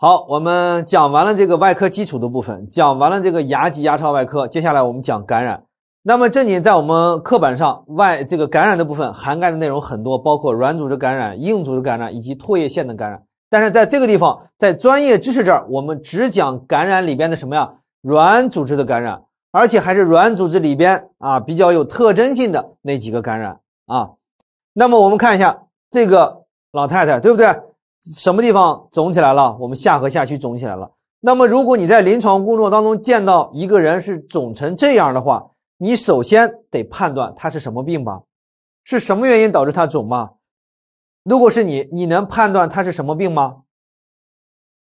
好，我们讲完了这个外科基础的部分，讲完了这个牙及牙槽外科，接下来我们讲感染。那么正经在我们课本上外这个感染的部分涵盖的内容很多，包括软组织感染、硬组织感染以及唾液腺的感染。但是在这个地方，在专业知识这儿，我们只讲感染里边的什么呀？软组织的感染，而且还是软组织里边啊比较有特征性的那几个感染啊。那么我们看一下这个老太太，对不对？什么地方肿起来了？我们下颌下区肿起来了。那么，如果你在临床工作当中见到一个人是肿成这样的话，你首先得判断他是什么病吧？是什么原因导致他肿吗？如果是你，你能判断他是什么病吗？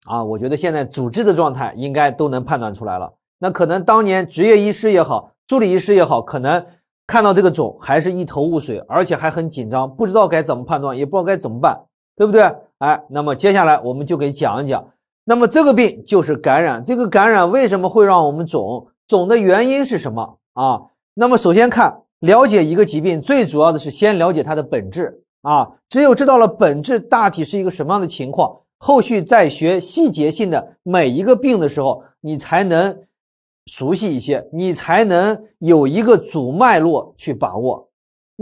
啊，我觉得现在组织的状态应该都能判断出来了。那可能当年执业医师也好，助理医师也好，可能看到这个肿还是一头雾水，而且还很紧张，不知道该怎么判断，也不知道该怎么办，对不对？哎，那么接下来我们就给讲一讲，那么这个病就是感染，这个感染为什么会让我们肿？肿的原因是什么啊？那么首先看，了解一个疾病最主要的是先了解它的本质啊，只有知道了本质，大体是一个什么样的情况，后续再学细节性的每一个病的时候，你才能熟悉一些，你才能有一个主脉络去把握。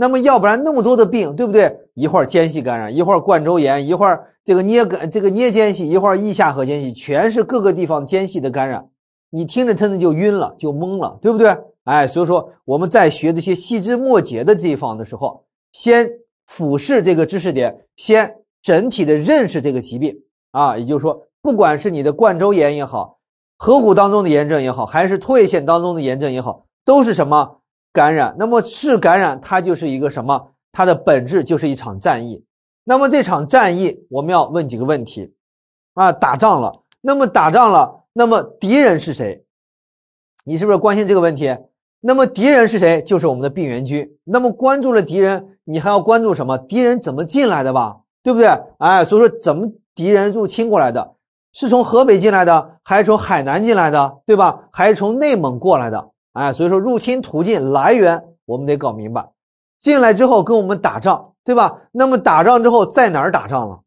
那么要不然那么多的病，对不对？一会儿间隙感染，一会儿冠周炎，一会儿这个捏个这个捏间隙，一会儿翼下颌间隙，全是各个地方间隙的感染。你听着听着就晕了，就懵了，对不对？哎，所以说我们在学这些细枝末节的地方的时候，先俯视这个知识点，先整体的认识这个疾病啊。也就是说，不管是你的冠周炎也好，颌骨当中的炎症也好，还是唾液腺当中的炎症也好，都是什么？感染，那么是感染，它就是一个什么？它的本质就是一场战役。那么这场战役，我们要问几个问题，啊，打仗了。那么打仗了，那么敌人是谁？你是不是关心这个问题？那么敌人是谁？就是我们的病原菌。那么关注了敌人，你还要关注什么？敌人怎么进来的吧？对不对？哎，所以说怎么敌人入侵过来的？是从河北进来的，还是从海南进来的，对吧？还是从内蒙过来的？哎，所以说入侵途径来源我们得搞明白，进来之后跟我们打仗，对吧？那么打仗之后在哪儿打仗了，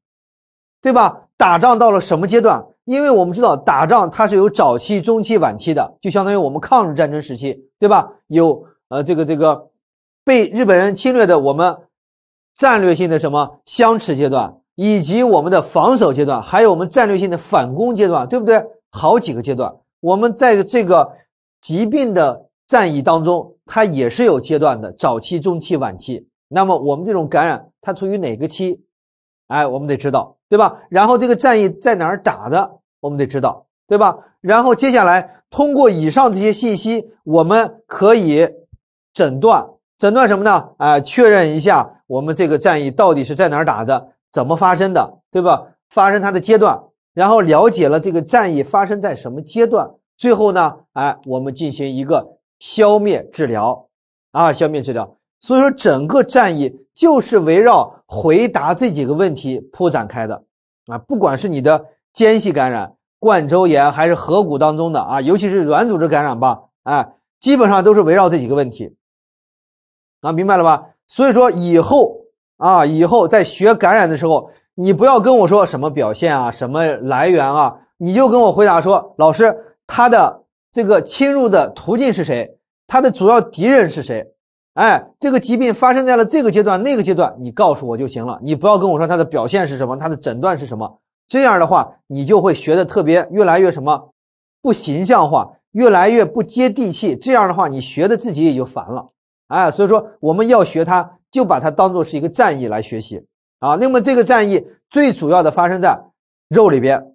对吧？打仗到了什么阶段？因为我们知道打仗它是有早期、中期、晚期的，就相当于我们抗日战争时期，对吧？有呃这个这个被日本人侵略的我们战略性的什么相持阶段，以及我们的防守阶段，还有我们战略性的反攻阶段，对不对？好几个阶段，我们在这个。疾病的战役当中，它也是有阶段的，早期、中期、晚期。那么我们这种感染，它处于哪个期？哎，我们得知道，对吧？然后这个战役在哪儿打的，我们得知道，对吧？然后接下来通过以上这些信息，我们可以诊断，诊断什么呢？哎，确认一下我们这个战役到底是在哪儿打的，怎么发生的，对吧？发生它的阶段，然后了解了这个战役发生在什么阶段。最后呢，哎，我们进行一个消灭治疗，啊，消灭治疗。所以说，整个战役就是围绕回答这几个问题铺展开的，啊，不管是你的间隙感染、冠周炎还是颌骨当中的啊，尤其是软组织感染吧，哎，基本上都是围绕这几个问题，啊，明白了吧？所以说以后啊，以后在学感染的时候，你不要跟我说什么表现啊、什么来源啊，你就跟我回答说，老师。它的这个侵入的途径是谁？它的主要敌人是谁？哎，这个疾病发生在了这个阶段、那个阶段，你告诉我就行了。你不要跟我说它的表现是什么，它的诊断是什么。这样的话，你就会学的特别越来越什么，不形象化，越来越不接地气。这样的话，你学的自己也就烦了。哎，所以说我们要学它，就把它当做是一个战役来学习啊。那么这个战役最主要的发生在肉里边。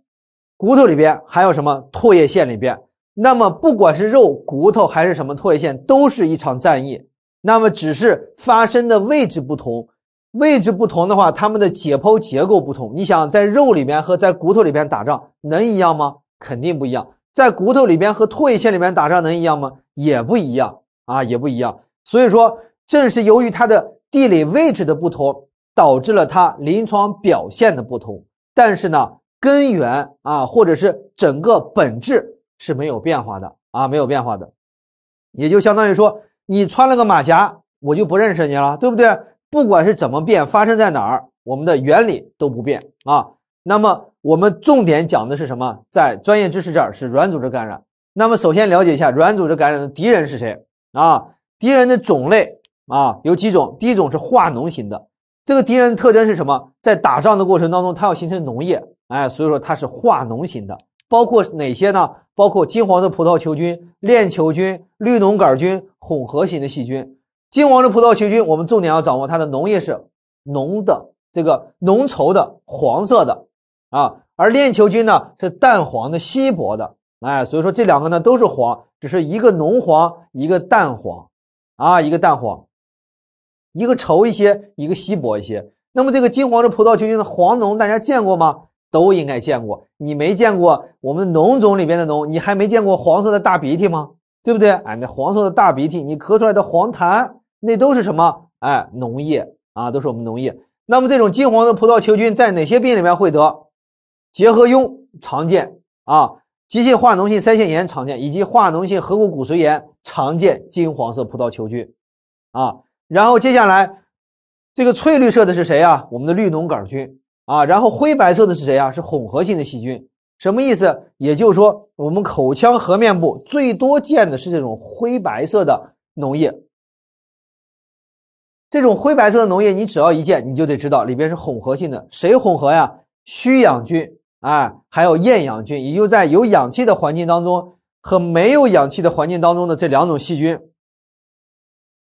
骨头里边还有什么？唾液腺里边？那么，不管是肉、骨头还是什么唾液腺，都是一场战役。那么，只是发生的位置不同。位置不同的话，它们的解剖结构不同。你想，在肉里面和在骨头里边打仗能一样吗？肯定不一样。在骨头里边和唾液腺里面打仗能一样吗？也不一样啊，也不一样。所以说，正是由于它的地理位置的不同，导致了它临床表现的不同。但是呢？根源啊，或者是整个本质是没有变化的啊，没有变化的，也就相当于说你穿了个马甲，我就不认识你了，对不对？不管是怎么变，发生在哪儿，我们的原理都不变啊。那么我们重点讲的是什么？在专业知识这儿是软组织感染。那么首先了解一下软组织感染的敌人是谁啊？敌人的种类啊有几种？第一种是化脓型的，这个敌人特征是什么？在打仗的过程当中，它要形成脓液。哎，所以说它是化脓型的，包括哪些呢？包括金黄色葡萄球菌、链球菌、绿脓杆菌、混合型的细菌。金黄色葡萄球菌我们重点要掌握它的脓液是浓的，这个浓稠的黄色的，啊，而链球菌呢是淡黄的、稀薄的。哎，所以说这两个呢都是黄，只是一个浓黄，一个淡黄，啊，一个淡黄，一个稠一些，一个稀薄一些。那么这个金黄色葡萄球菌的黄脓大家见过吗？都应该见过，你没见过我们脓肿里边的脓，你还没见过黄色的大鼻涕吗？对不对？哎，那黄色的大鼻涕，你咳出来的黄痰，那都是什么？哎，脓液啊，都是我们脓液。那么这种金黄色葡萄球菌在哪些病里面会得？结核痈常见啊，急性化脓性腮腺炎常见，以及化脓性颌骨骨髓炎常见金黄色葡萄球菌啊。然后接下来这个翠绿色的是谁呀？我们的绿脓杆菌。啊，然后灰白色的是谁呀？是混合性的细菌，什么意思？也就是说，我们口腔和面部最多见的是这种灰白色的脓液。这种灰白色的脓液，你只要一见，你就得知道里边是混合性的。谁混合呀？需氧菌，哎，还有厌氧菌，也就在有氧气的环境当中和没有氧气的环境当中的这两种细菌，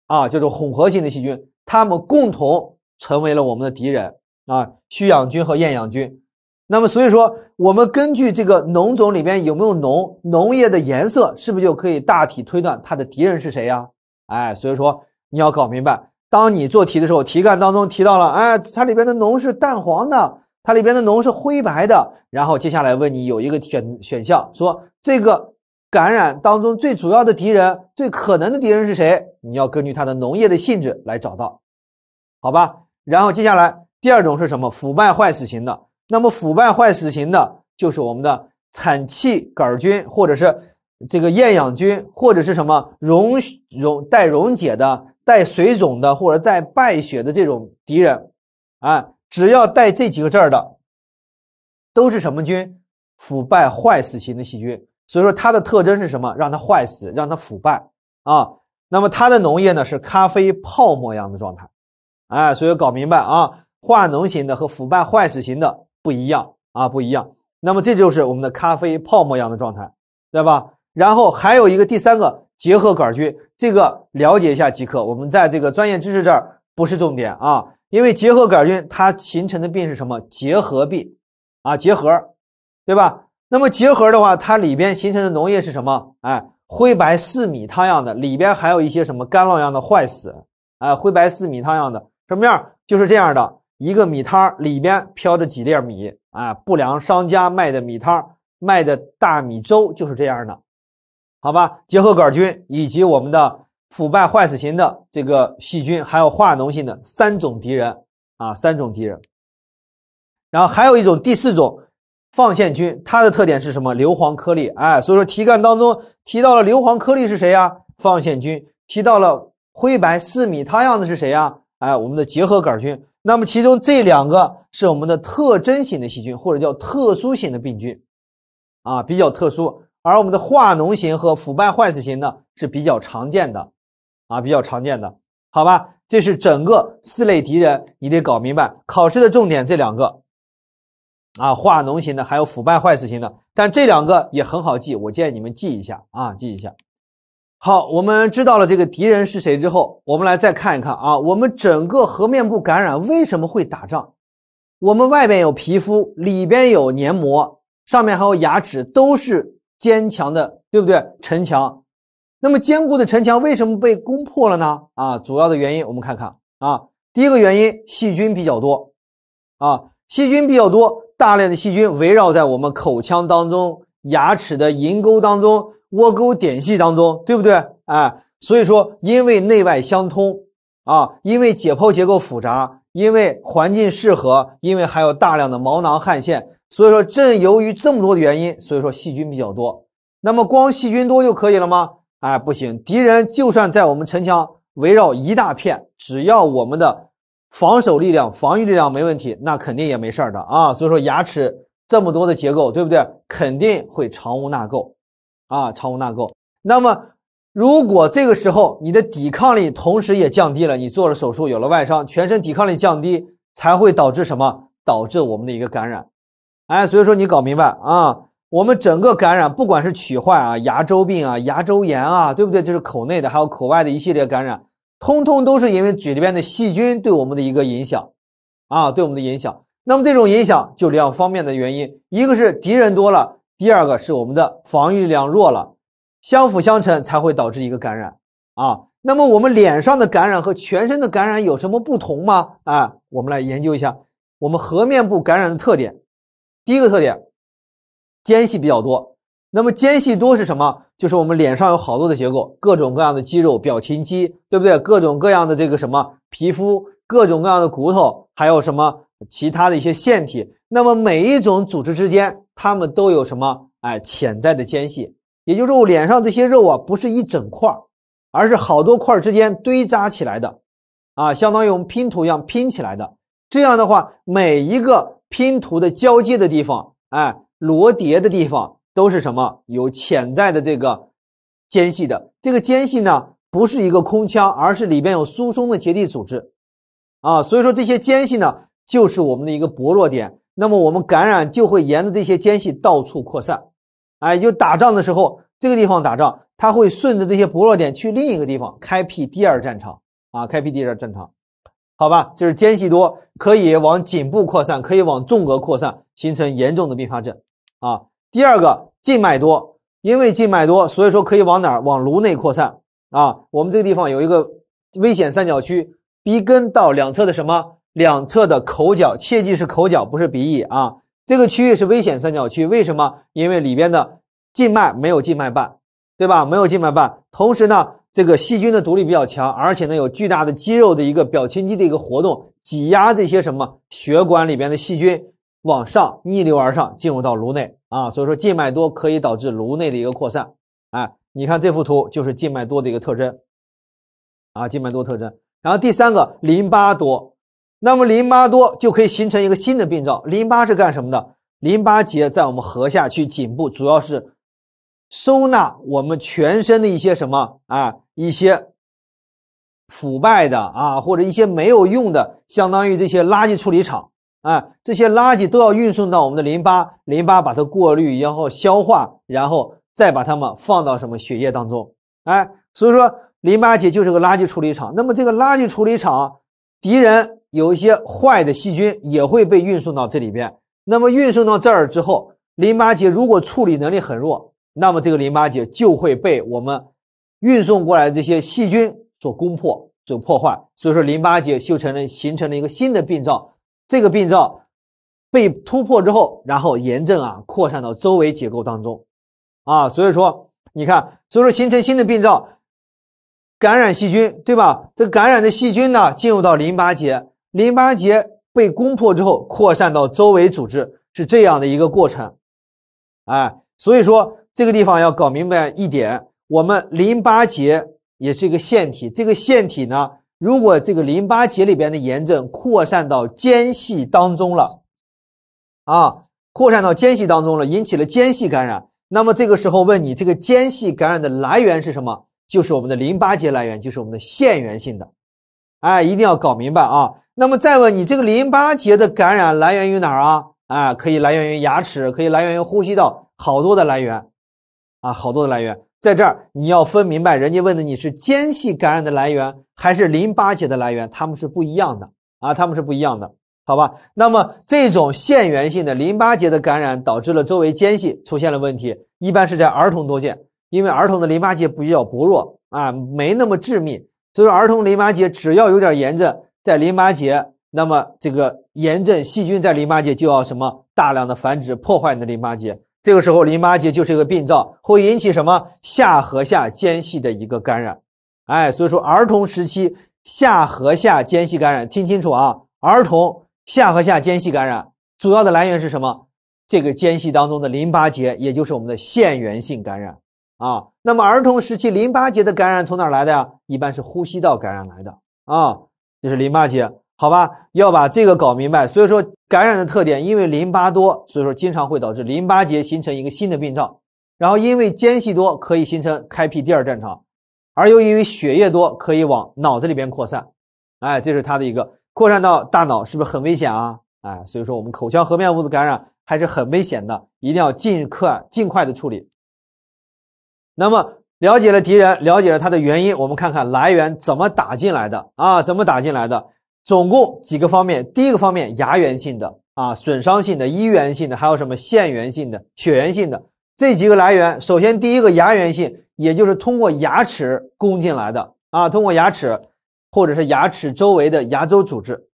啊，叫做混合性的细菌，它们共同成为了我们的敌人。啊，需氧菌和厌氧菌，那么所以说，我们根据这个脓种里边有没有脓，脓液的颜色，是不是就可以大体推断它的敌人是谁呀？哎，所以说你要搞明白，当你做题的时候，题干当中提到了，哎，它里边的脓是淡黄的，它里边的脓是灰白的，然后接下来问你有一个选选项，说这个感染当中最主要的敌人、最可能的敌人是谁？你要根据它的脓液的性质来找到，好吧？然后接下来。第二种是什么腐败坏死型的？那么腐败坏死型的，就是我们的产气杆菌，或者是这个厌氧菌，或者是什么溶溶带溶解的、带水肿的或者带败血的这种敌人，啊，只要带这几个字儿的，都是什么菌？腐败坏死型的细菌。所以说它的特征是什么？让它坏死，让它腐败啊。那么它的脓液呢是咖啡泡沫样的状态，哎，所以搞明白啊。化脓型的和腐败坏死型的不一样啊，不一样。那么这就是我们的咖啡泡沫样的状态，对吧？然后还有一个第三个结核杆菌，这个了解一下即可。我们在这个专业知识这儿不是重点啊，因为结核杆菌它形成的病是什么？结核病啊，结核，对吧？那么结核的话，它里边形成的脓液是什么？哎，灰白似米汤样的，里边还有一些什么干酪样的坏死，哎，灰白似米汤样的什么样？就是这样的。一个米汤里边飘着几粒米，哎，不良商家卖的米汤、卖的大米粥就是这样的，好吧？结核杆菌以及我们的腐败坏死型的这个细菌，还有化脓性的三种敌人啊，三种敌人。然后还有一种第四种，放线菌，它的特点是什么？硫磺颗粒，哎，所以说题干当中提到了硫磺颗粒是谁呀？放线菌提到了灰白四米汤样的是谁呀？哎，我们的结核杆菌。那么其中这两个是我们的特征型的细菌，或者叫特殊型的病菌，啊，比较特殊。而我们的化脓型和腐败坏死型呢是比较常见的，啊，比较常见的，好吧？这是整个四类敌人，你得搞明白。考试的重点这两个，啊，化脓型的还有腐败坏死型的，但这两个也很好记，我建议你们记一下啊，记一下。好，我们知道了这个敌人是谁之后，我们来再看一看啊，我们整个颌面部感染为什么会打仗？我们外边有皮肤，里边有黏膜，上面还有牙齿，都是坚强的，对不对？城墙，那么坚固的城墙为什么被攻破了呢？啊，主要的原因我们看看啊，第一个原因，细菌比较多，啊，细菌比较多，大量的细菌围绕在我们口腔当中，牙齿的龈沟当中。窝沟点隙当中，对不对？哎，所以说，因为内外相通啊，因为解剖结构复杂，因为环境适合，因为含有大量的毛囊汗腺，所以说，正由于这么多的原因，所以说细菌比较多。那么光细菌多就可以了吗？哎，不行！敌人就算在我们城墙围绕一大片，只要我们的防守力量、防御力量没问题，那肯定也没事儿的啊。所以说，牙齿这么多的结构，对不对？肯定会藏污纳垢。啊，藏污纳垢。那么，如果这个时候你的抵抗力同时也降低了，你做了手术，有了外伤，全身抵抗力降低，才会导致什么？导致我们的一个感染。哎，所以说你搞明白啊，我们整个感染，不管是龋坏啊、牙周病啊、牙周炎啊，对不对？就是口内的，还有口外的一系列感染，通通都是因为嘴里边的细菌对我们的一个影响啊，对我们的影响。那么这种影响就两方面的原因，一个是敌人多了。第二个是我们的防御力量弱了，相辅相成才会导致一个感染啊。那么我们脸上的感染和全身的感染有什么不同吗？啊，我们来研究一下我们颌面部感染的特点。第一个特点，间隙比较多。那么间隙多是什么？就是我们脸上有好多的结构，各种各样的肌肉、表情肌，对不对？各种各样的这个什么皮肤，各种各样的骨头，还有什么其他的一些腺体。那么每一种组织之间。它们都有什么？哎，潜在的间隙，也就是我脸上这些肉啊，不是一整块儿，而是好多块儿之间堆扎起来的，啊，相当于我们拼图一样拼起来的。这样的话，每一个拼图的交接的地方，哎，罗叠的地方，都是什么？有潜在的这个间隙的。这个间隙呢，不是一个空腔，而是里边有疏松的结缔组织，啊，所以说这些间隙呢，就是我们的一个薄弱点。那么我们感染就会沿着这些间隙到处扩散，哎，就打仗的时候，这个地方打仗，它会顺着这些薄弱点去另一个地方开辟第二战场啊，开辟第二战场，好吧？就是间隙多，可以往颈部扩散，可以往纵隔扩散，形成严重的并发症啊。第二个，静脉多，因为静脉多，所以说可以往哪儿？往颅内扩散啊。我们这个地方有一个危险三角区，鼻根到两侧的什么？两侧的口角，切记是口角，不是鼻翼啊。这个区域是危险三角区，为什么？因为里边的静脉没有静脉瓣，对吧？没有静脉瓣，同时呢，这个细菌的毒力比较强，而且呢，有巨大的肌肉的一个表情肌的一个活动挤压这些什么血管里边的细菌往上逆流而上进入到颅内啊。所以说静脉多可以导致颅内的一个扩散。哎，你看这幅图就是静脉多的一个特征，啊，静脉多特征。然后第三个，淋巴多。那么淋巴多就可以形成一个新的病灶。淋巴是干什么的？淋巴结在我们颌下去颈部，主要是收纳我们全身的一些什么啊，一些腐败的啊，或者一些没有用的，相当于这些垃圾处理厂啊，这些垃圾都要运送到我们的淋巴，淋巴把它过滤，然后消化，然后再把它们放到什么血液当中。哎，所以说淋巴结就是个垃圾处理厂。那么这个垃圾处理厂敌人。有一些坏的细菌也会被运送到这里边，那么运送到这儿之后，淋巴结如果处理能力很弱，那么这个淋巴结就会被我们运送过来这些细菌所攻破、所破坏。所以说，淋巴结形成了形成了一个新的病灶，这个病灶被突破之后，然后炎症啊扩散到周围结构当中，啊，所以说你看，所以说形成新的病灶，感染细菌对吧？这感染的细菌呢进入到淋巴结。淋巴结被攻破之后，扩散到周围组织是这样的一个过程，哎，所以说这个地方要搞明白一点，我们淋巴结也是一个腺体，这个腺体呢，如果这个淋巴结里边的炎症扩散到间隙当中了，啊，扩散到间隙当中了，引起了间隙感染，那么这个时候问你这个间隙感染的来源是什么？就是我们的淋巴结来源，就是我们的腺源性的，哎，一定要搞明白啊。那么再问你，这个淋巴结的感染来源于哪儿啊？哎，可以来源于牙齿，可以来源于呼吸道，好多的来源，啊，好多的来源。在这儿你要分明白，人家问的你是间隙感染的来源还是淋巴结的来源，他们是不一样的啊，他们是不一样的，好吧？那么这种腺源性的淋巴结的感染导致了周围间隙出现了问题，一般是在儿童多见，因为儿童的淋巴结比较薄弱啊，没那么致密，所以儿童淋巴结只要有点炎症。在淋巴结，那么这个炎症细菌在淋巴结就要什么大量的繁殖，破坏你的淋巴结。这个时候淋巴结就是一个病灶，会引起什么下颌下间隙的一个感染。哎，所以说儿童时期下颌下间隙感染，听清楚啊，儿童下颌下间隙感染主要的来源是什么？这个间隙当中的淋巴结，也就是我们的腺源性感染啊。那么儿童时期淋巴结的感染从哪来的呀？一般是呼吸道感染来的啊。这是淋巴结，好吧？要把这个搞明白。所以说，感染的特点，因为淋巴多，所以说经常会导致淋巴结形成一个新的病灶。然后，因为间隙多，可以形成开辟第二战场，而又因为血液多，可以往脑子里边扩散。哎，这是它的一个扩散到大脑，是不是很危险啊？哎，所以说我们口腔颌面物质感染还是很危险的，一定要尽快尽快的处理。那么，了解了敌人，了解了他的原因，我们看看来源怎么打进来的啊？怎么打进来的？总共几个方面？第一个方面，牙源性的啊，损伤性的、医源性的，还有什么腺源性的、血源性的这几个来源。首先，第一个牙源性，也就是通过牙齿攻进来的啊，通过牙齿或者是牙齿周围的牙周组织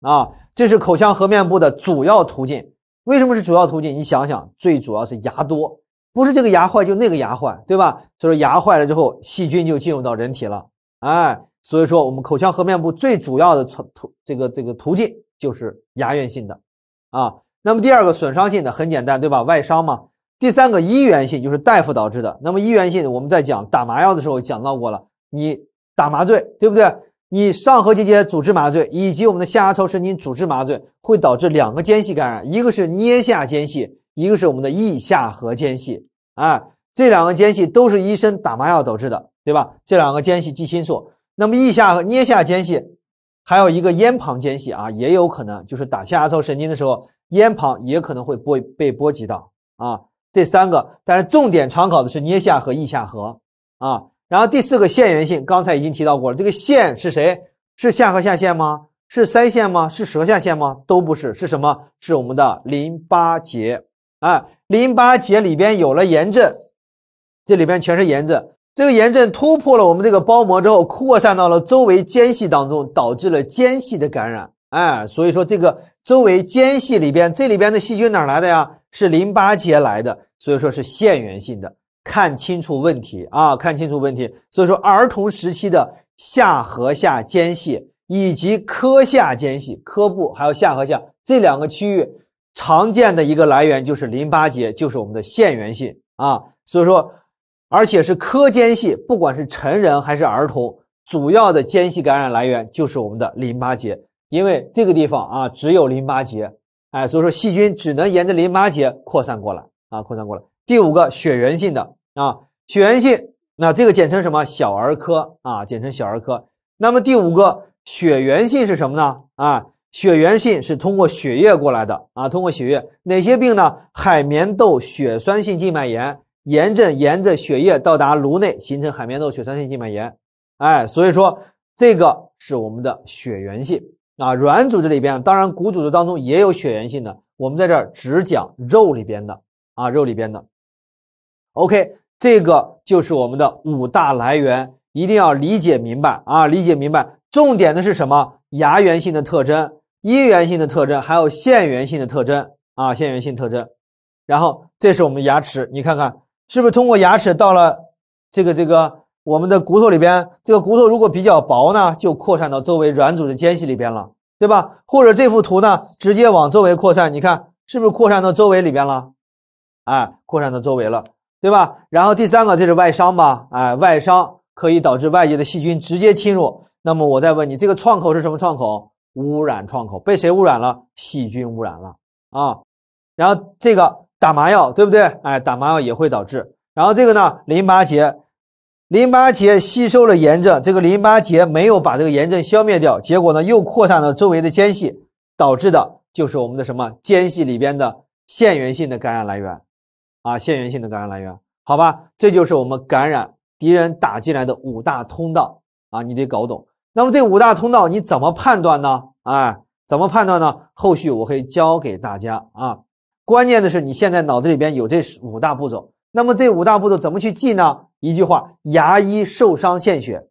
啊，这是口腔颌面部的主要途径。为什么是主要途径？你想想，最主要是牙多。不是这个牙坏就那个牙坏，对吧？所以说牙坏了之后，细菌就进入到人体了，哎，所以说我们口腔颌面部最主要的途途这个这个途径就是牙源性的，啊，那么第二个损伤性的很简单，对吧？外伤嘛。第三个医源性就是大夫导致的。那么医源性我们在讲打麻药的时候讲到过了，你打麻醉，对不对？你上颌结节组织麻醉以及我们的下牙槽神经组织麻醉会导致两个间隙感染，一个是颞下间隙。一个是我们的腋下颌间隙，哎，这两个间隙都是医生打麻药导致的，对吧？这两个间隙记清楚。那么腋下和颞下间隙，还有一个咽旁间隙啊，也有可能就是打下牙槽神经的时候，咽旁也可能会波被波及到啊。这三个，但是重点常考的是颞下和腋下颌啊。然后第四个腺源性，刚才已经提到过了，这个腺是谁？是下颌下腺吗？是腮腺吗？是舌下腺吗？都不是，是什么？是我们的淋巴结。啊，淋巴结里边有了炎症，这里边全是炎症。这个炎症突破了我们这个包膜之后，扩散到了周围间隙当中，导致了间隙的感染。哎，所以说这个周围间隙里边，这里边的细菌哪来的呀？是淋巴结来的，所以说是腺源性的。看清楚问题啊，看清楚问题。所以说，儿童时期的下颌下间隙以及髁下间隙、髁部还有下颌下这两个区域。常见的一个来源就是淋巴结，就是我们的腺源性啊，所以说，而且是科间隙，不管是成人还是儿童，主要的间隙感染来源就是我们的淋巴结，因为这个地方啊只有淋巴结，哎，所以说细菌只能沿着淋巴结扩散过来啊，扩散过来。第五个血源性的啊，血源性，那这个简称什么？小儿科啊，简称小儿科。那么第五个血源性是什么呢？啊？血源性是通过血液过来的啊，通过血液哪些病呢？海绵窦血栓性静脉炎，炎症沿着血液到达颅内，形成海绵窦血栓性静脉炎。哎，所以说这个是我们的血源性啊。软组织里边，当然骨组织当中也有血源性的，我们在这儿只讲肉里边的啊，肉里边的。OK，这个就是我们的五大来源，一定要理解明白啊，理解明白。重点的是什么？牙源性的特征。一元性的特征还有线元性的特征啊，线元性特征。然后这是我们牙齿，你看看是不是通过牙齿到了这个这个我们的骨头里边？这个骨头如果比较薄呢，就扩散到周围软组织间隙里边了，对吧？或者这幅图呢，直接往周围扩散，你看是不是扩散到周围里边了？哎，扩散到周围了，对吧？然后第三个，这是外伤吧？哎，外伤可以导致外界的细菌直接侵入。那么我再问你，这个创口是什么创口？污染创口被谁污染了？细菌污染了啊！然后这个打麻药，对不对？哎，打麻药也会导致。然后这个呢，淋巴结，淋巴结吸收了炎症，这个淋巴结没有把这个炎症消灭掉，结果呢又扩散到周围的间隙，导致的就是我们的什么间隙里边的腺源性的感染来源啊，腺源性的感染来源，好吧？这就是我们感染敌人打进来的五大通道啊，你得搞懂。那么这五大通道你怎么判断呢？哎，怎么判断呢？后续我会教给大家啊。关键的是你现在脑子里边有这五大步骤。那么这五大步骤怎么去记呢？一句话：牙医受伤献血，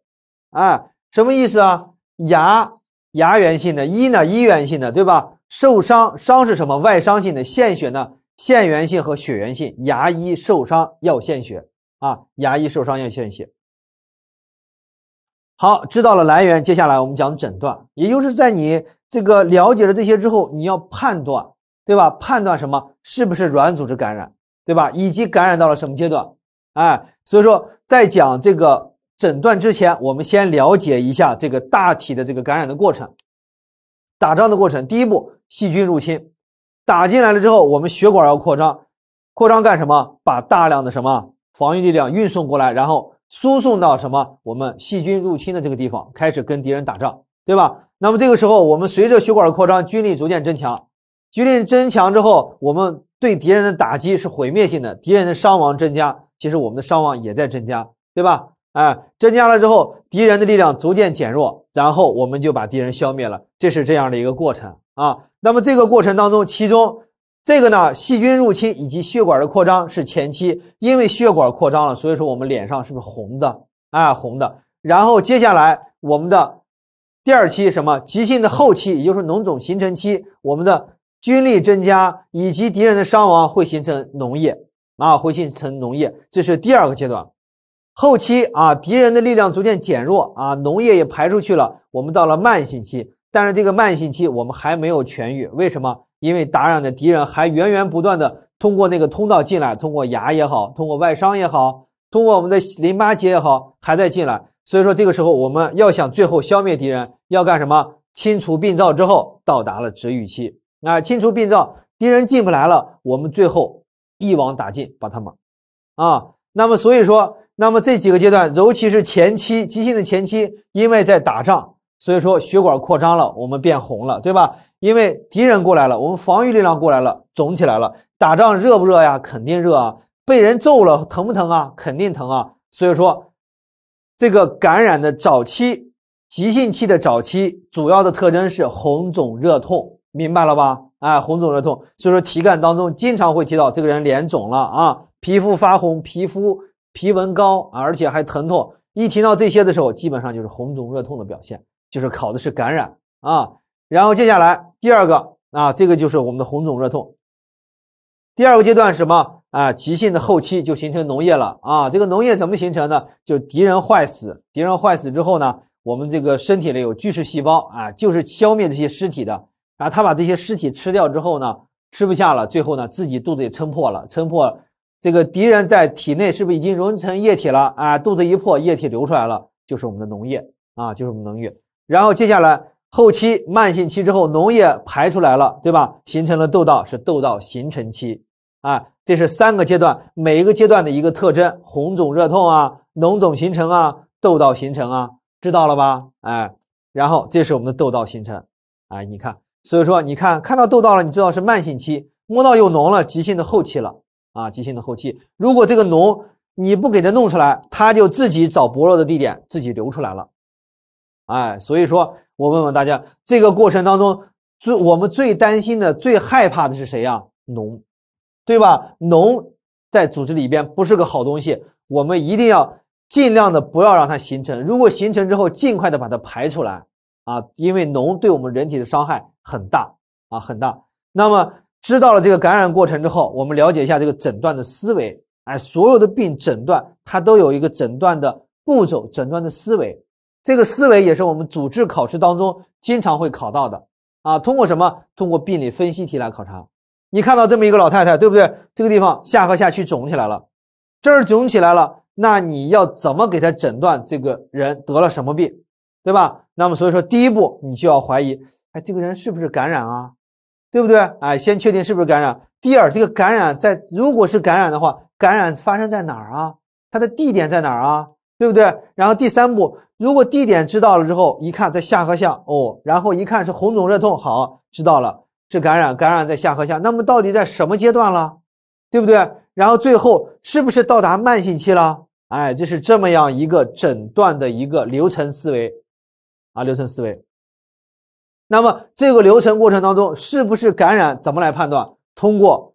哎，什么意思啊？牙牙源性的医呢医源性的对吧？受伤伤是什么外伤性的？献血呢腺源性和血源性牙医受伤要献血啊！牙医受伤要献血。好，知道了来源，接下来我们讲诊断，也就是在你这个了解了这些之后，你要判断，对吧？判断什么是不是软组织感染，对吧？以及感染到了什么阶段？哎，所以说在讲这个诊断之前，我们先了解一下这个大体的这个感染的过程，打仗的过程。第一步，细菌入侵，打进来了之后，我们血管要扩张，扩张干什么？把大量的什么防御力量运送过来，然后。输送到什么？我们细菌入侵的这个地方，开始跟敌人打仗，对吧？那么这个时候，我们随着血管扩张，军力逐渐增强。军力增强之后，我们对敌人的打击是毁灭性的，敌人的伤亡增加，其实我们的伤亡也在增加，对吧？哎，增加了之后，敌人的力量逐渐减弱，然后我们就把敌人消灭了，这是这样的一个过程啊。那么这个过程当中，其中。这个呢，细菌入侵以及血管的扩张是前期，因为血管扩张了，所以说我们脸上是不是红的？啊，红的。然后接下来我们的第二期什么？急性的后期，也就是脓肿形成期，我们的菌力增加以及敌人的伤亡会形成脓液，啊，会形成脓液。这是第二个阶段，后期啊，敌人的力量逐渐减弱啊，脓液也排出去了，我们到了慢性期。但是这个慢性期我们还没有痊愈，为什么？因为打染的敌人还源源不断的通过那个通道进来，通过牙也好，通过外伤也好，通过我们的淋巴结也好，还在进来。所以说这个时候我们要想最后消灭敌人，要干什么？清除病灶之后，到达了止愈期。啊，清除病灶，敌人进不来了，我们最后一网打尽，把他们，啊，那么所以说，那么这几个阶段，尤其是前期，急性的前期，因为在打仗，所以说血管扩张了，我们变红了，对吧？因为敌人过来了，我们防御力量过来了，肿起来了。打仗热不热呀？肯定热啊！被人揍了，疼不疼啊？肯定疼啊！所以说，这个感染的早期、急性期的早期，主要的特征是红肿热痛，明白了吧？哎，红肿热痛。所以说，题干当中经常会提到这个人脸肿了啊，皮肤发红，皮肤皮纹高啊，而且还疼痛。一提到这些的时候，基本上就是红肿热痛的表现，就是考的是感染啊。然后接下来第二个啊，这个就是我们的红肿热痛。第二个阶段是什么啊？急性的后期就形成脓液了啊。这个脓液怎么形成呢？就敌人坏死，敌人坏死之后呢，我们这个身体里有巨噬细胞啊，就是消灭这些尸体的啊。他把这些尸体吃掉之后呢，吃不下了，最后呢自己肚子也撑破了，撑破这个敌人在体内是不是已经融成液体了啊？肚子一破，液体流出来了，就是我们的脓液啊，就是我们脓液。然后接下来。后期慢性期之后，脓液排出来了，对吧？形成了窦道是窦道形成期，啊，这是三个阶段，每一个阶段的一个特征：红肿热痛啊，脓肿形成啊，窦道形成啊，知道了吧？哎，然后这是我们的窦道形成，哎，你看，所以说你看看到窦道了，你知道是慢性期；摸到有脓了，急性的后期了，啊，急性的后期，如果这个脓你不给它弄出来，它就自己找薄弱的地点自己流出来了，哎，所以说。我问问大家，这个过程当中，最我们最担心的、最害怕的是谁呀？脓，对吧？脓在组织里边不是个好东西，我们一定要尽量的不要让它形成。如果形成之后，尽快的把它排出来啊，因为脓对我们人体的伤害很大啊，很大。那么知道了这个感染过程之后，我们了解一下这个诊断的思维。哎，所有的病诊断它都有一个诊断的步骤、诊断的思维。这个思维也是我们主治考试当中经常会考到的啊。通过什么？通过病理分析题来考察。你看到这么一个老太太，对不对？这个地方下颌下区肿起来了，这儿肿起来了，那你要怎么给她诊断？这个人得了什么病，对吧？那么所以说，第一步你就要怀疑，哎，这个人是不是感染啊？对不对？哎，先确定是不是感染。第二，这个感染在如果是感染的话，感染发生在哪儿啊？它的地点在哪儿啊？对不对？然后第三步，如果地点知道了之后，一看在下颌下，哦，然后一看是红肿热痛，好，知道了是感染，感染在下颌下。那么到底在什么阶段了？对不对？然后最后是不是到达慢性期了？哎，就是这么样一个诊断的一个流程思维，啊，流程思维。那么这个流程过程当中，是不是感染？怎么来判断？通过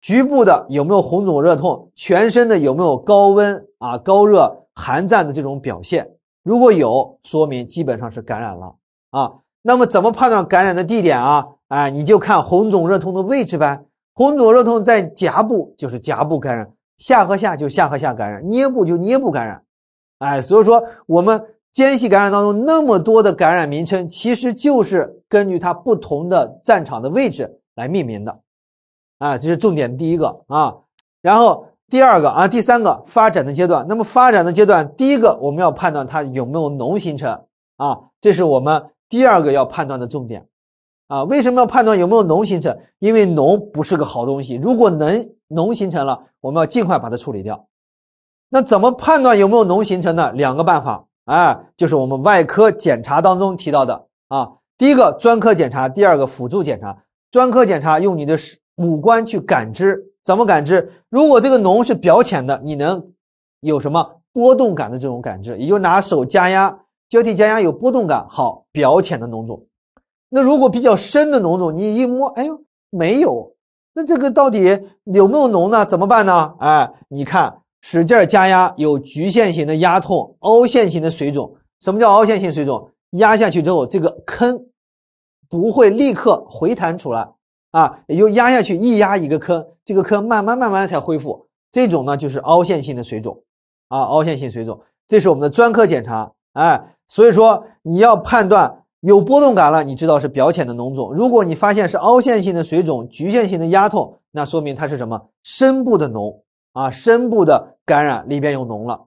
局部的有没有红肿热痛，全身的有没有高温啊、高热？寒战的这种表现，如果有，说明基本上是感染了啊。那么怎么判断感染的地点啊？哎，你就看红肿热痛的位置呗。红肿热痛在颊部就是颊部感染，下颌下就下颌下感染，颞部就颞部感染。哎，所以说我们间隙感染当中那么多的感染名称，其实就是根据它不同的战场的位置来命名的。啊，这是重点第一个啊。然后。第二个啊，第三个发展的阶段。那么发展的阶段，第一个我们要判断它有没有脓形成啊，这是我们第二个要判断的重点啊。为什么要判断有没有脓形成？因为脓不是个好东西，如果脓脓形成了，我们要尽快把它处理掉。那怎么判断有没有脓形成呢？两个办法，哎，就是我们外科检查当中提到的啊，第一个专科检查，第二个辅助检查。专科检查用你的五官去感知。怎么感知？如果这个脓是表浅的，你能有什么波动感的这种感知？也就拿手加压，交替加压有波动感，好，表浅的脓肿。那如果比较深的脓肿，你一摸，哎呦，没有，那这个到底有没有脓呢？怎么办呢？哎，你看，使劲加压，有局限型的压痛，凹陷型的水肿。什么叫凹陷性水肿？压下去之后，这个坑不会立刻回弹出来。啊，也就压下去，一压一个坑，这个坑慢慢慢慢才恢复。这种呢就是凹陷性的水肿，啊，凹陷性水肿，这是我们的专科检查。哎，所以说你要判断有波动感了，你知道是表浅的脓肿；如果你发现是凹陷性的水肿，局限性的压痛，那说明它是什么深部的脓，啊，深部的感染，里边有脓了。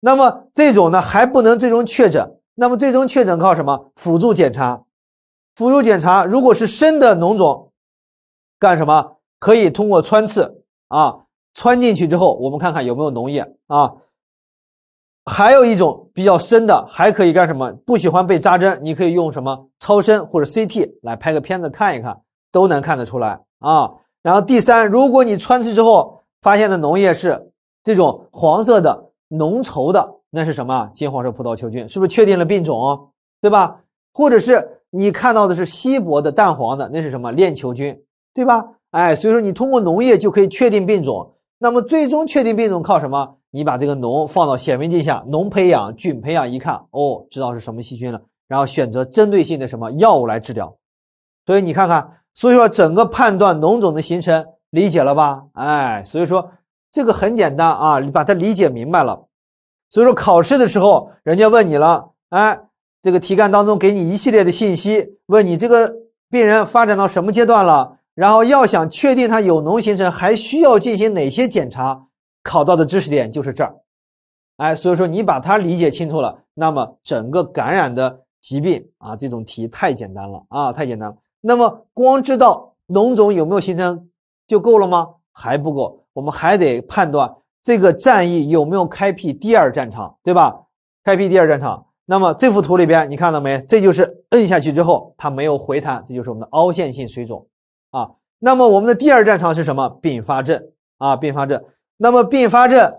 那么这种呢还不能最终确诊，那么最终确诊靠什么辅助检查？辅助检查，如果是深的脓肿。干什么？可以通过穿刺啊，穿进去之后，我们看看有没有脓液啊。还有一种比较深的，还可以干什么？不喜欢被扎针，你可以用什么超声或者 CT 来拍个片子看一看，都能看得出来啊。然后第三，如果你穿刺之后发现的脓液是这种黄色的浓稠的，那是什么？金黄色葡萄球菌，是不是确定了病种，对吧？或者是你看到的是稀薄的淡黄的，那是什么？链球菌。对吧？哎，所以说你通过农业就可以确定病种，那么最终确定病种靠什么？你把这个脓放到显微镜下，脓培养、菌培养，一看哦，知道是什么细菌了，然后选择针对性的什么药物来治疗。所以你看看，所以说整个判断脓肿的形成，理解了吧？哎，所以说这个很简单啊，你把它理解明白了。所以说考试的时候，人家问你了，哎，这个题干当中给你一系列的信息，问你这个病人发展到什么阶段了？然后要想确定它有脓形成，还需要进行哪些检查？考到的知识点就是这儿。哎，所以说你把它理解清楚了，那么整个感染的疾病啊，这种题太简单了啊，太简单。那么光知道脓肿有没有形成就够了吗？还不够，我们还得判断这个战役有没有开辟第二战场，对吧？开辟第二战场。那么这幅图里边你看到没？这就是摁下去之后它没有回弹，这就是我们的凹陷性水肿。啊，那么我们的第二战场是什么？并发症啊，并发症。那么并发症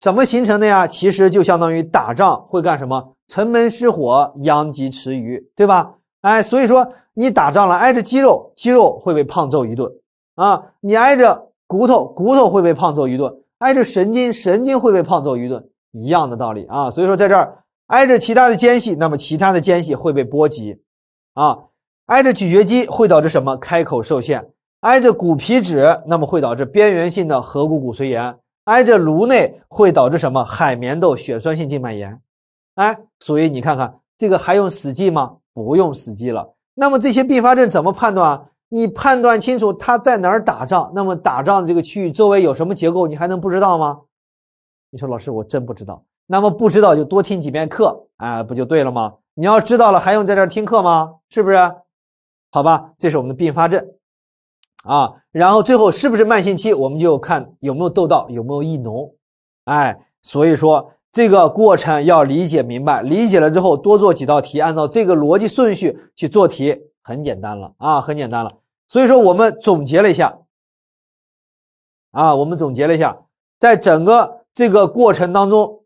怎么形成的呀？其实就相当于打仗会干什么？城门失火，殃及池鱼，对吧？哎，所以说你打仗了，挨着肌肉，肌肉会被胖揍一顿啊；你挨着骨头，骨头会被胖揍一顿；挨着神经，神经会被胖揍一顿，一样的道理啊。所以说在这儿挨着其他的间隙，那么其他的间隙会被波及啊。挨着咀嚼肌会导致什么？开口受限。挨着骨皮质，那么会导致边缘性的颌骨骨髓炎。挨着颅内会导致什么？海绵窦血栓性静脉炎。哎，所以你看看这个还用死记吗？不用死记了。那么这些并发症怎么判断？你判断清楚他在哪儿打仗，那么打仗这个区域周围有什么结构，你还能不知道吗？你说老师，我真不知道。那么不知道就多听几遍课，哎，不就对了吗？你要知道了还用在这儿听课吗？是不是？好吧，这是我们的并发症，啊，然后最后是不是慢性期，我们就看有没有窦道，有没有溢脓，哎，所以说这个过程要理解明白，理解了之后多做几道题，按照这个逻辑顺序去做题，很简单了啊，很简单了。所以说我们总结了一下，啊，我们总结了一下，在整个这个过程当中。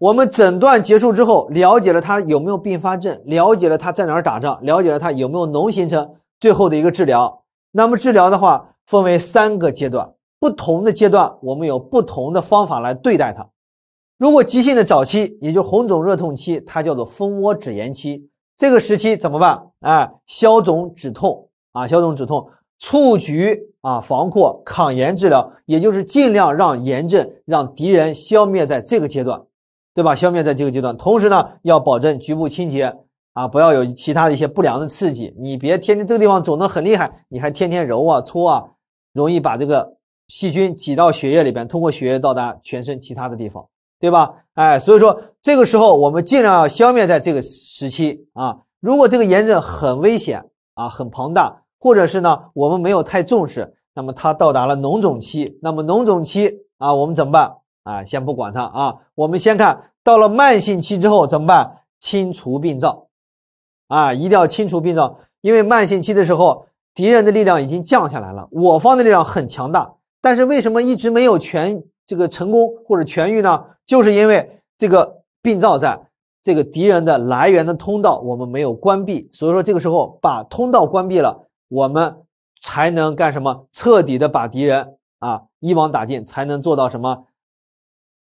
我们诊断结束之后，了解了他有没有并发症，了解了他在哪儿打仗，了解了他有没有脓形成最后的一个治疗。那么治疗的话，分为三个阶段，不同的阶段我们有不同的方法来对待它。如果急性的早期，也就红肿热痛期，它叫做蜂窝止炎期，这个时期怎么办？哎，消肿止痛啊，消肿止痛，促局啊，防扩抗炎治疗，也就是尽量让炎症让敌人消灭在这个阶段。对吧？消灭在这个阶段，同时呢，要保证局部清洁啊，不要有其他的一些不良的刺激。你别天天这个地方肿得很厉害，你还天天揉啊搓啊，容易把这个细菌挤到血液里边，通过血液到达全身其他的地方，对吧？哎，所以说这个时候我们尽量要消灭在这个时期啊。如果这个炎症很危险啊，很庞大，或者是呢我们没有太重视，那么它到达了脓肿期，那么脓肿期啊，我们怎么办？啊，先不管它啊，我们先看到了慢性期之后怎么办？清除病灶啊，一定要清除病灶，因为慢性期的时候敌人的力量已经降下来了，我方的力量很强大，但是为什么一直没有全这个成功或者痊愈呢？就是因为这个病灶在这个敌人的来源的通道我们没有关闭，所以说这个时候把通道关闭了，我们才能干什么？彻底的把敌人啊一网打尽，才能做到什么？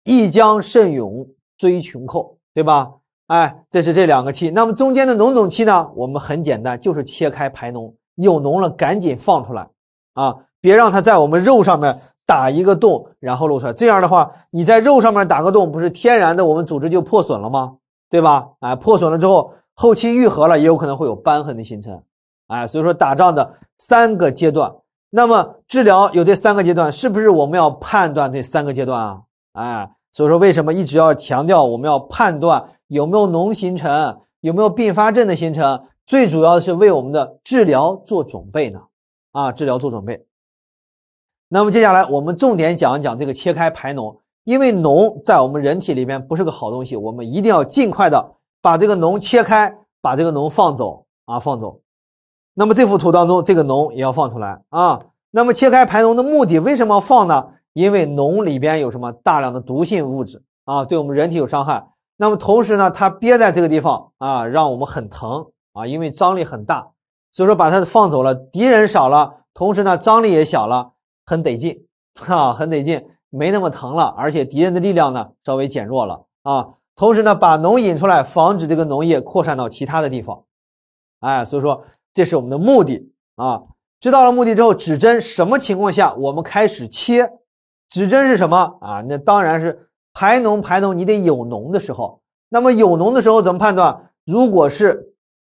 一将胜勇追穷寇，对吧？哎，这是这两个期。那么中间的脓肿期呢？我们很简单，就是切开排脓，有脓了赶紧放出来啊，别让它在我们肉上面打一个洞，然后露出来。这样的话，你在肉上面打个洞，不是天然的，我们组织就破损了吗？对吧？哎，破损了之后，后期愈合了也有可能会有瘢痕的形成。哎，所以说打仗的三个阶段，那么治疗有这三个阶段，是不是我们要判断这三个阶段啊？哎。所以说，为什么一直要强调我们要判断有没有脓形成，有没有并发症的形成？最主要的是为我们的治疗做准备呢。啊，治疗做准备。那么接下来我们重点讲一讲这个切开排脓，因为脓在我们人体里面不是个好东西，我们一定要尽快的把这个脓切开，把这个脓放走啊，放走。那么这幅图当中，这个脓也要放出来啊。那么切开排脓的目的，为什么要放呢？因为脓里边有什么大量的毒性物质啊，对我们人体有伤害。那么同时呢，它憋在这个地方啊，让我们很疼啊，因为张力很大。所以说把它放走了，敌人少了，同时呢张力也小了，很得劲啊，很得劲，没那么疼了，而且敌人的力量呢稍微减弱了啊。同时呢，把脓引出来，防止这个脓液扩散到其他的地方。哎，所以说这是我们的目的啊。知道了目的之后，指针什么情况下我们开始切？指针是什么啊？那当然是排脓，排脓你得有脓的时候。那么有脓的时候怎么判断？如果是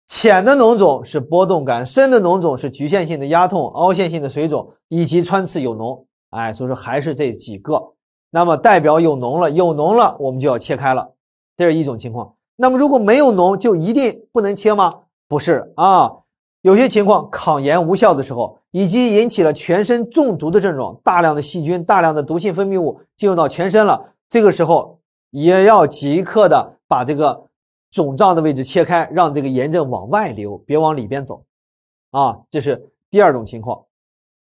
浅的脓肿是波动感，深的脓肿是局限性的压痛、凹陷性的水肿以及穿刺有脓。哎，所以说还是这几个，那么代表有脓了，有脓了，我们就要切开了，这是一种情况。那么如果没有脓，就一定不能切吗？不是啊。有些情况抗炎无效的时候，以及引起了全身中毒的症状，大量的细菌、大量的毒性分泌物进入到全身了，这个时候也要即刻的把这个肿胀的位置切开，让这个炎症往外流，别往里边走，啊，这是第二种情况。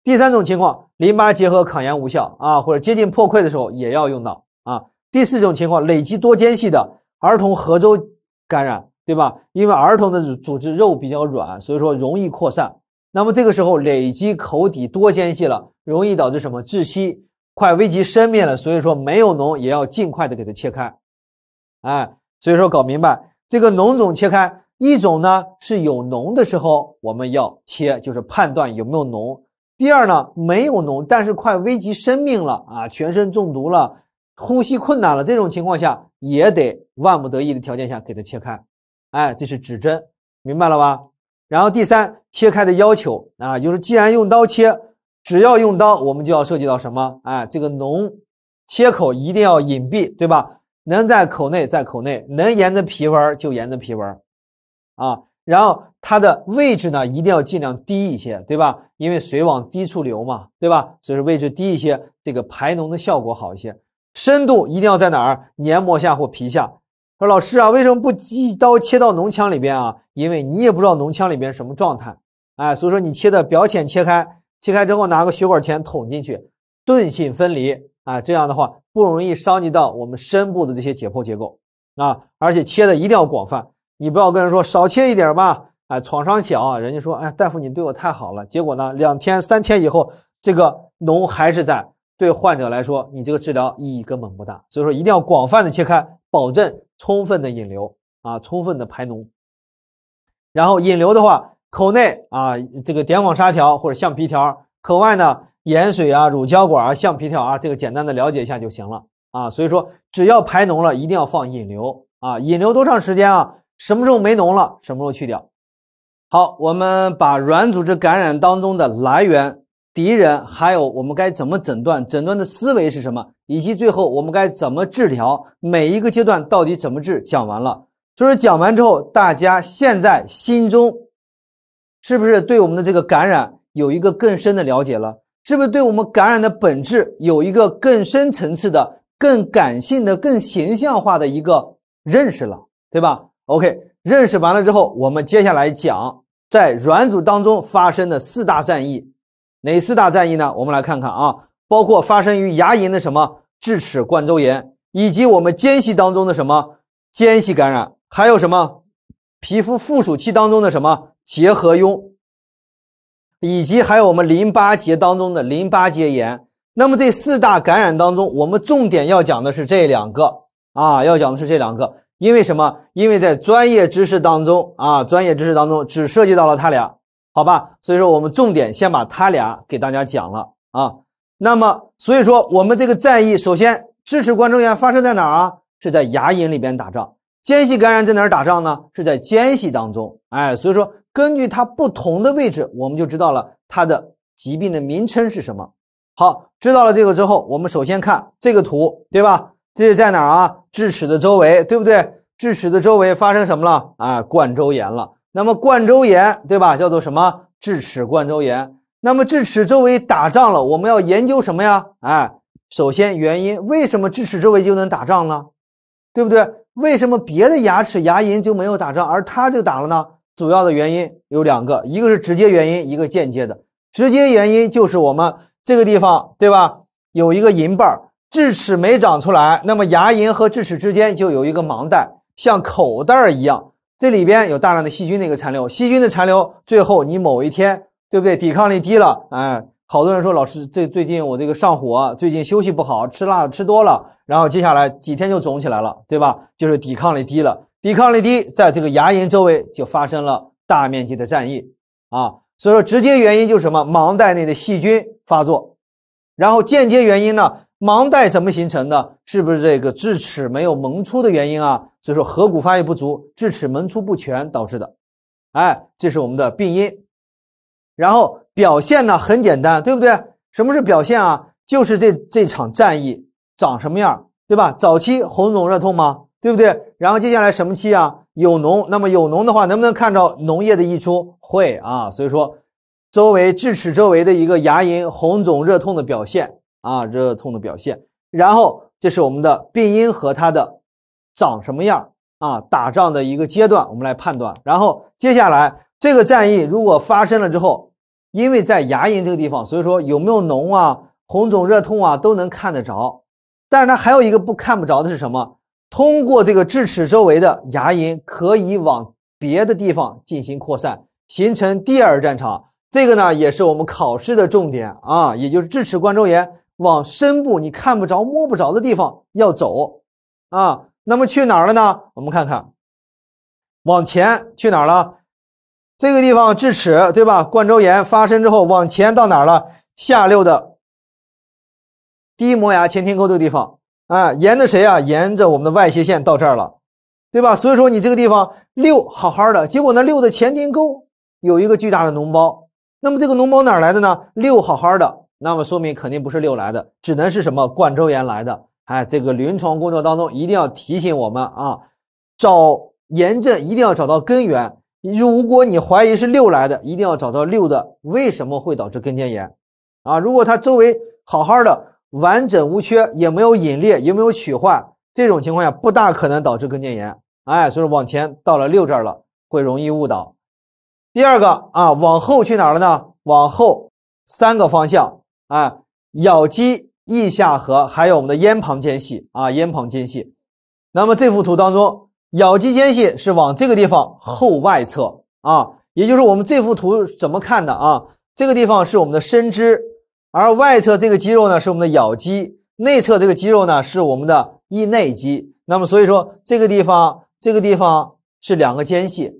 第三种情况，淋巴结核抗炎无效啊，或者接近破溃的时候也要用到啊。第四种情况，累积多间隙的儿童核周感染。对吧？因为儿童的组织肉比较软，所以说容易扩散。那么这个时候累积口底多间隙了，容易导致什么？窒息，快危及生命了。所以说没有脓也要尽快的给它切开。哎，所以说搞明白这个脓肿切开，一种呢是有脓的时候我们要切，就是判断有没有脓；第二呢，没有脓但是快危及生命了啊，全身中毒了，呼吸困难了，这种情况下也得万不得已的条件下给它切开。哎，这是指针，明白了吧？然后第三切开的要求啊，就是既然用刀切，只要用刀，我们就要涉及到什么？哎，这个脓切口一定要隐蔽，对吧？能在口内，在口内，能沿着皮纹就沿着皮纹啊。然后它的位置呢，一定要尽量低一些，对吧？因为水往低处流嘛，对吧？所以说位置低一些，这个排脓的效果好一些。深度一定要在哪儿？黏膜下或皮下。说老师啊，为什么不一刀切到脓腔里边啊？因为你也不知道脓腔里边什么状态，哎，所以说你切的表浅切开，切开之后拿个血管钳捅进去，钝性分离啊，这样的话不容易伤及到我们深部的这些解剖结构啊，而且切的一定要广泛，你不要跟人说少切一点吧，哎，创伤小，人家说哎大夫你对我太好了，结果呢两天三天以后这个脓还是在，对患者来说你这个治疗意义根本不大，所以说一定要广泛的切开，保证。充分的引流啊，充分的排脓。然后引流的话，口内啊这个点网纱条或者橡皮条，口外呢盐水啊、乳胶管啊、橡皮条啊，这个简单的了解一下就行了啊。所以说，只要排脓了，一定要放引流啊。引流多长时间啊？什么时候没脓了，什么时候去掉？好，我们把软组织感染当中的来源。敌人还有我们该怎么诊断？诊断的思维是什么？以及最后我们该怎么治疗，每一个阶段到底怎么治？讲完了，就是讲完之后，大家现在心中是不是对我们的这个感染有一个更深的了解了？是不是对我们感染的本质有一个更深层次的、更感性的、更形象化的一个认识了？对吧？OK，认识完了之后，我们接下来讲在软组当中发生的四大战役。哪四大战役呢？我们来看看啊，包括发生于牙龈的什么智齿冠周炎，以及我们间隙当中的什么间隙感染，还有什么皮肤附属器当中的什么结核痈，以及还有我们淋巴结当中的淋巴结炎。那么这四大感染当中，我们重点要讲的是这两个啊，要讲的是这两个，因为什么？因为在专业知识当中啊，专业知识当中只涉及到了它俩。好吧，所以说我们重点先把他俩给大家讲了啊。那么，所以说我们这个战役，首先智齿冠周炎发生在哪儿啊？是在牙龈里边打仗。间隙感染在哪儿打仗呢？是在间隙当中。哎，所以说根据它不同的位置，我们就知道了它的疾病的名称是什么。好，知道了这个之后，我们首先看这个图，对吧？这是在哪儿啊？智齿的周围，对不对？智齿的周围发生什么了？啊，冠周炎了。那么冠周炎对吧？叫做什么智齿冠周炎？那么智齿周围打仗了，我们要研究什么呀？哎，首先原因为什么智齿周围就能打仗呢？对不对？为什么别的牙齿牙龈就没有打仗，而它就打了呢？主要的原因有两个，一个是直接原因，一个间接的。直接原因就是我们这个地方对吧？有一个龈瓣，智齿没长出来，那么牙龈和智齿之间就有一个盲袋，像口袋儿一样。这里边有大量的细菌的一个残留，细菌的残留，最后你某一天，对不对？抵抗力低了，哎，好多人说老师，最最近我这个上火，最近休息不好，吃辣吃多了，然后接下来几天就肿起来了，对吧？就是抵抗力低了，抵抗力低，在这个牙龈周围就发生了大面积的战役，啊，所以说直接原因就是什么？盲袋内的细菌发作，然后间接原因呢？盲袋怎么形成的？是不是这个智齿没有萌出的原因啊？就是颌骨发育不足，智齿萌出不全导致的。哎，这是我们的病因。然后表现呢很简单，对不对？什么是表现啊？就是这这场战役长什么样，对吧？早期红肿热痛吗？对不对？然后接下来什么期啊？有脓。那么有脓的话，能不能看到脓液的溢出？会啊。所以说，周围智齿周围的一个牙龈红肿热痛的表现。啊，热痛的表现，然后这是我们的病因和它的长什么样啊？打仗的一个阶段，我们来判断。然后接下来这个战役如果发生了之后，因为在牙龈这个地方，所以说有没有脓啊、红肿、热痛啊，都能看得着。但是呢，还有一个不看不着的是什么？通过这个智齿周围的牙龈可以往别的地方进行扩散，形成第二战场。这个呢也是我们考试的重点啊，也就是智齿冠周炎。往深部，你看不着、摸不着的地方要走，啊，那么去哪儿了呢？我们看看，往前去哪儿了？这个地方智齿对吧？冠周炎发生之后，往前到哪儿了？下六的，第一磨牙前庭沟这个地方，啊，沿着谁啊？沿着我们的外斜线到这儿了，对吧？所以说你这个地方六好好的，结果呢，六的前庭沟有一个巨大的脓包，那么这个脓包哪来的呢？六好好的。那么说明肯定不是六来的，只能是什么冠周炎来的？哎，这个临床工作当中一定要提醒我们啊，找炎症一定要找到根源。如果你怀疑是六来的，一定要找到六的为什么会导致根尖炎？啊，如果它周围好好的完整无缺，也没有隐裂，也没有龋坏，这种情况下不大可能导致根尖炎。哎，所以往前到了六这儿了，会容易误导。第二个啊，往后去哪儿了呢？往后三个方向。啊，咬肌翼下颌还有我们的咽旁间隙啊，咽旁间隙。那么这幅图当中，咬肌间隙是往这个地方后外侧啊，也就是我们这幅图怎么看的啊？这个地方是我们的深支，而外侧这个肌肉呢是我们的咬肌，内侧这个肌肉呢是我们的翼内肌。那么所以说，这个地方，这个地方是两个间隙，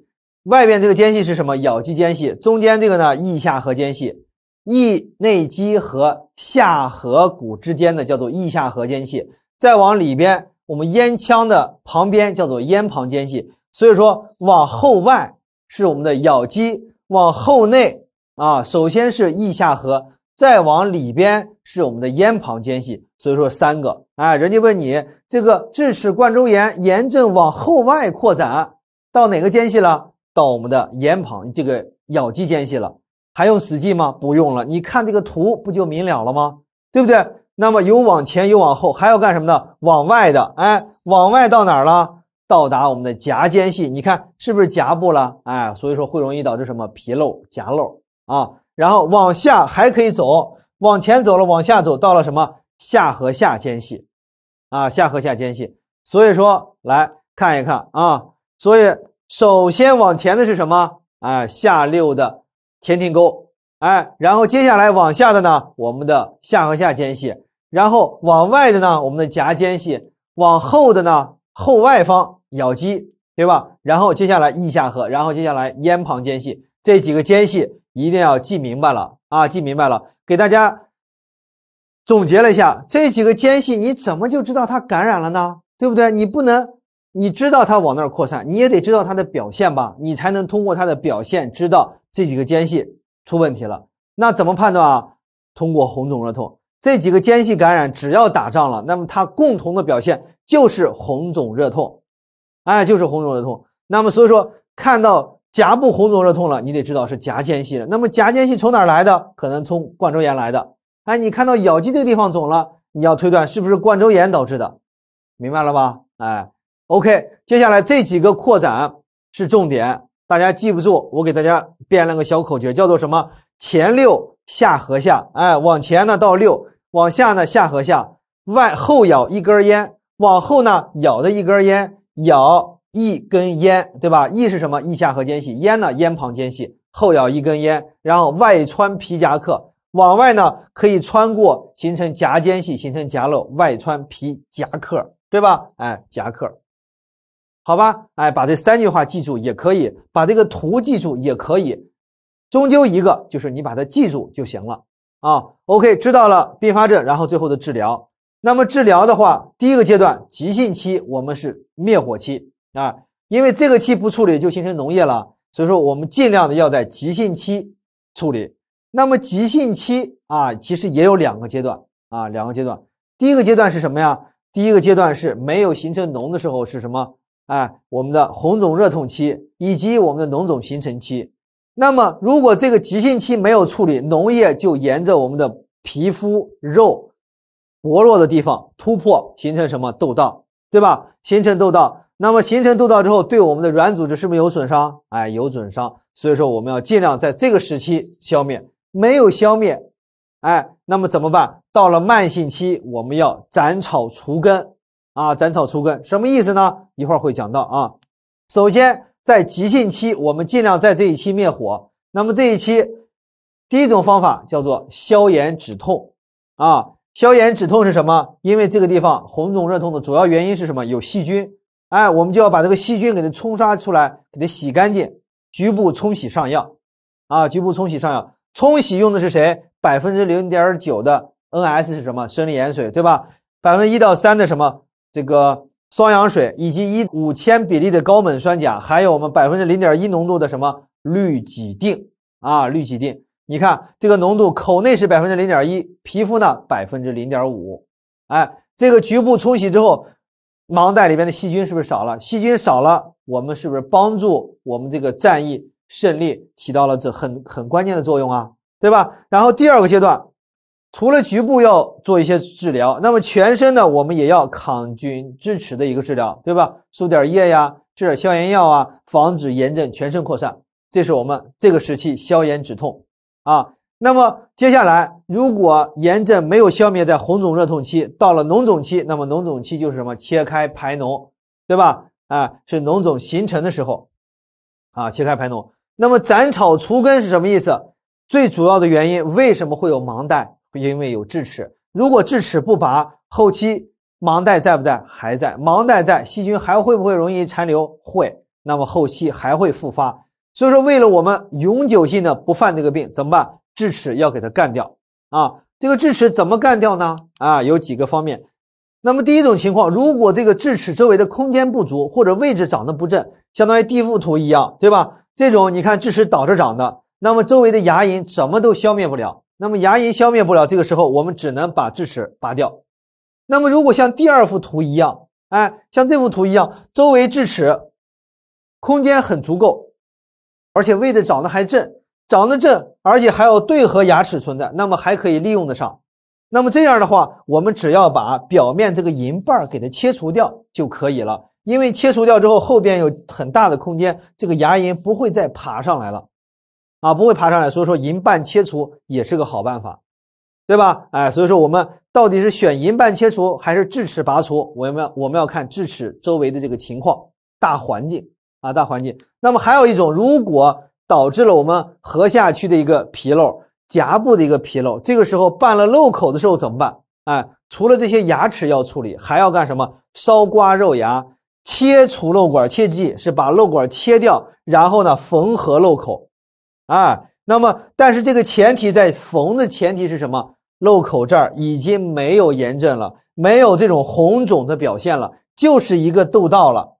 外边这个间隙是什么？咬肌间隙，中间这个呢，翼下颌间隙。翼内肌和下颌骨之间的叫做翼下颌间隙，再往里边，我们咽腔的旁边叫做咽旁间隙。所以说，往后外是我们的咬肌，往后内啊，首先是翼下颌，再往里边是我们的咽旁间隙。所以说，三个哎，人家问你这个智齿冠周炎炎症往后外扩展到哪个间隙了？到我们的咽旁这个咬肌间隙了。还用死记吗？不用了，你看这个图不就明了了吗？对不对？那么有往前，有往后，还要干什么呢？往外的，哎，往外到哪儿了？到达我们的颊间隙，你看是不是颊部了？哎，所以说会容易导致什么皮漏、颊漏啊？然后往下还可以走，往前走了，往下走到了什么下颌下间隙，啊，下颌下间隙。所以说来看一看啊，所以首先往前的是什么？哎，下六的。前庭沟，哎，然后接下来往下的呢，我们的下颌下间隙，然后往外的呢，我们的颊间隙，往后的呢，后外方咬肌，对吧？然后接下来翼下颌，然后接下来咽旁间隙，这几个间隙一定要记明白了啊，记明白了，给大家总结了一下，这几个间隙你怎么就知道它感染了呢？对不对？你不能。你知道它往那儿扩散，你也得知道它的表现吧，你才能通过它的表现知道这几个间隙出问题了。那怎么判断啊？通过红肿热痛这几个间隙感染，只要打仗了，那么它共同的表现就是红肿热痛，哎，就是红肿热痛。那么所以说，看到颊部红肿热痛了，你得知道是颊间隙了。那么颊间隙从哪来的？可能从冠周炎来的。哎，你看到咬肌这个地方肿了，你要推断是不是冠周炎导致的，明白了吧？哎。OK，接下来这几个扩展是重点，大家记不住，我给大家编了个小口诀，叫做什么？前六下颌下，哎，往前呢到六，往下呢下颌下，外后咬一根烟，往后呢咬的一根烟，咬一根烟，对吧？翼是什么？翼下颌间隙，烟呢？烟旁间隙，后咬一根烟，然后外穿皮夹克，往外呢可以穿过形成夹间隙，形成夹漏，外穿皮夹克，对吧？哎，夹克。好吧，哎，把这三句话记住也可以，把这个图记住也可以，终究一个就是你把它记住就行了啊。OK，知道了并发症，然后最后的治疗。那么治疗的话，第一个阶段急性期我们是灭火期啊，因为这个期不处理就形成脓液了，所以说我们尽量的要在急性期处理。那么急性期啊，其实也有两个阶段啊，两个阶段。第一个阶段是什么呀？第一个阶段是没有形成脓的时候是什么？哎，我们的红肿热痛期，以及我们的脓肿形成期，那么如果这个急性期没有处理，脓液就沿着我们的皮肤肉薄弱的地方突破，形成什么窦道，对吧？形成窦道，那么形成窦道之后，对我们的软组织是不是有损伤？哎，有损伤，所以说我们要尽量在这个时期消灭，没有消灭，哎，那么怎么办？到了慢性期，我们要斩草除根。啊，斩草除根什么意思呢？一会儿会讲到啊。首先，在急性期，我们尽量在这一期灭火。那么这一期，第一种方法叫做消炎止痛啊。消炎止痛是什么？因为这个地方红肿热痛的主要原因是什么？有细菌，哎，我们就要把这个细菌给它冲刷出来，给它洗干净，局部冲洗上药啊。局部冲洗上药，冲洗用的是谁？百分之零点九的 NS 是什么？生理盐水，对吧？百分一到三的什么？这个双氧水以及一五千比例的高锰酸钾，还有我们百分之零点一浓度的什么氯己定啊，氯己定。你看这个浓度，口内是百分之零点一，皮肤呢百分之零点五。哎，这个局部冲洗之后，盲袋里边的细菌是不是少了？细菌少了，我们是不是帮助我们这个战役胜利起到了这很很关键的作用啊？对吧？然后第二个阶段。除了局部要做一些治疗，那么全身呢，我们也要抗菌支持的一个治疗，对吧？输点液呀，吃点消炎药啊，防止炎症全身扩散。这是我们这个时期消炎止痛啊。那么接下来，如果炎症没有消灭在红肿热痛期，到了脓肿期，那么脓肿期就是什么？切开排脓，对吧？啊，是脓肿形成的时候，啊，切开排脓。那么斩草除根是什么意思？最主要的原因，为什么会有盲袋？因为有智齿，如果智齿不拔，后期盲袋在不在？还在，盲袋在，细菌还会不会容易残留？会，那么后期还会复发。所以说，为了我们永久性的不犯这个病，怎么办？智齿要给它干掉啊！这个智齿怎么干掉呢？啊，有几个方面。那么第一种情况，如果这个智齿周围的空间不足，或者位置长得不正，相当于地覆图一样，对吧？这种你看智齿倒着长的，那么周围的牙龈怎么都消灭不了。那么牙龈消灭不了，这个时候我们只能把智齿拔掉。那么如果像第二幅图一样，哎，像这幅图一样，周围智齿空间很足够，而且位置长得还正，长得正，而且还有对颌牙齿存在，那么还可以利用得上。那么这样的话，我们只要把表面这个银瓣儿给它切除掉就可以了，因为切除掉之后，后边有很大的空间，这个牙龈不会再爬上来了。啊，不会爬上来，所以说龈瓣切除也是个好办法，对吧？哎，所以说我们到底是选龈瓣切除还是智齿拔除？我们要我们要看智齿周围的这个情况、大环境啊，大环境。那么还有一种，如果导致了我们颌下区的一个皮漏、颊部的一个皮漏，这个时候办了漏口的时候怎么办？哎，除了这些牙齿要处理，还要干什么？烧刮肉牙，切除瘘管，切记是把瘘管切掉，然后呢缝合漏口。啊，那么，但是这个前提在缝的前提是什么？漏口这儿已经没有炎症了，没有这种红肿的表现了，就是一个窦道了。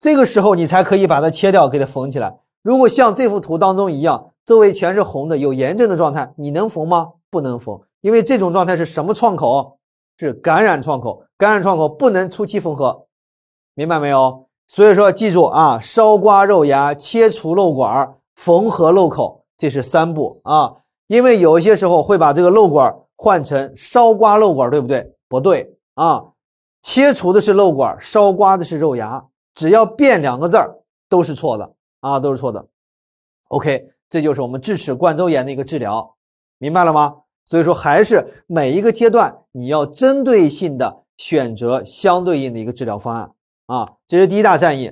这个时候你才可以把它切掉，给它缝起来。如果像这幅图当中一样，周围全是红的，有炎症的状态，你能缝吗？不能缝，因为这种状态是什么创口？是感染创口，感染创口不能初期缝合，明白没有？所以说，记住啊，烧刮肉芽，切除瘘管儿。缝合漏口，这是三步啊，因为有一些时候会把这个漏管换成烧刮漏管，对不对？不对啊，切除的是漏管，烧刮的是肉芽，只要变两个字儿都是错的啊，都是错的。OK，这就是我们智齿冠周炎的一个治疗，明白了吗？所以说还是每一个阶段你要针对性的选择相对应的一个治疗方案啊，这是第一大战役。